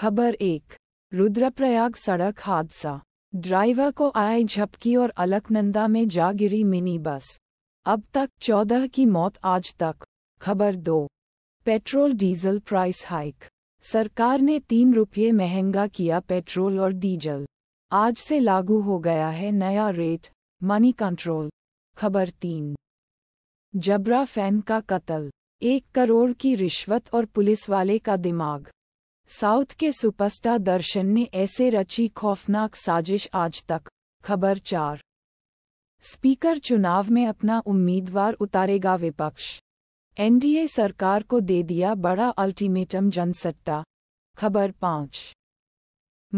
खबर एक रुद्रप्रयाग सड़क हादसा ड्राइवर को आए झपकी और अलकनंदा में जा गिरी मिनी बस अब तक चौदह की मौत आज तक खबर दो पेट्रोल डीजल प्राइस हाइक सरकार ने तीन रुपये महंगा किया पेट्रोल और डीजल आज से लागू हो गया है नया रेट मनी कंट्रोल खबर तीन जबरा फैन का कत्ल एक करोड़ की रिश्वत और पुलिस वाले का दिमाग साउथ के सुपरस्टार दर्शन ने ऐसे रची खौफनाक साजिश आज तक खबर चार स्पीकर चुनाव में अपना उम्मीदवार उतारेगा विपक्ष एनडीए सरकार को दे दिया बड़ा अल्टीमेटम जनसट्टा खबर पाँच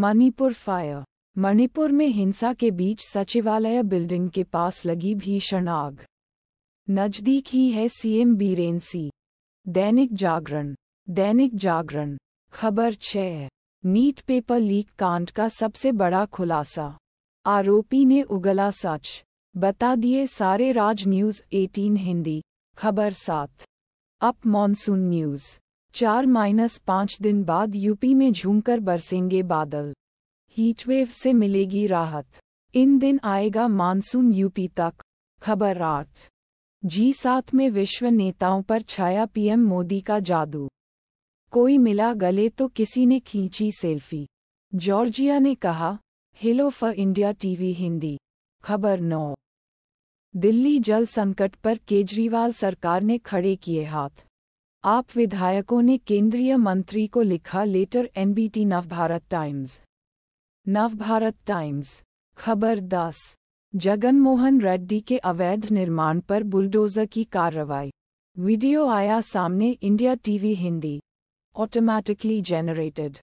मणिपुर फायर मणिपुर में हिंसा के बीच सचिवालय बिल्डिंग के पास लगी भीषण आग नजदीक ही है सीएम बीरेन सी दैनिक जागरण दैनिक जागरण खबर छः नीट पेपर लीक कांड का सबसे बड़ा खुलासा आरोपी ने उगला सच बता दिए सारे राज न्यूज़ 18 हिंदी खबर सात अप मॉनसून न्यूज़ चार माइनस पाँच दिन बाद यूपी में झूमकर बरसेंगे बादल हीटवेव से मिलेगी राहत इन दिन आएगा मानसून यूपी तक खबर आठ जी सात में विश्व नेताओं पर छाया पीएम मोदी का जादू कोई मिला गले तो किसी ने खींची सेल्फी जॉर्जिया ने कहा hello for India TV Hindi खबर नौ दिल्ली जल संकट पर केजरीवाल सरकार ने खड़े किए हाथ आप विधायकों ने केंद्रीय मंत्री को लिखा letter NBT Navbharat Times Navbharat Times खबर दस जगनमोहन रेड्डी के अवैध निर्माण पर बुलडोजर की कार्रवाई वीडियो आया सामने India TV Hindi automatically generated.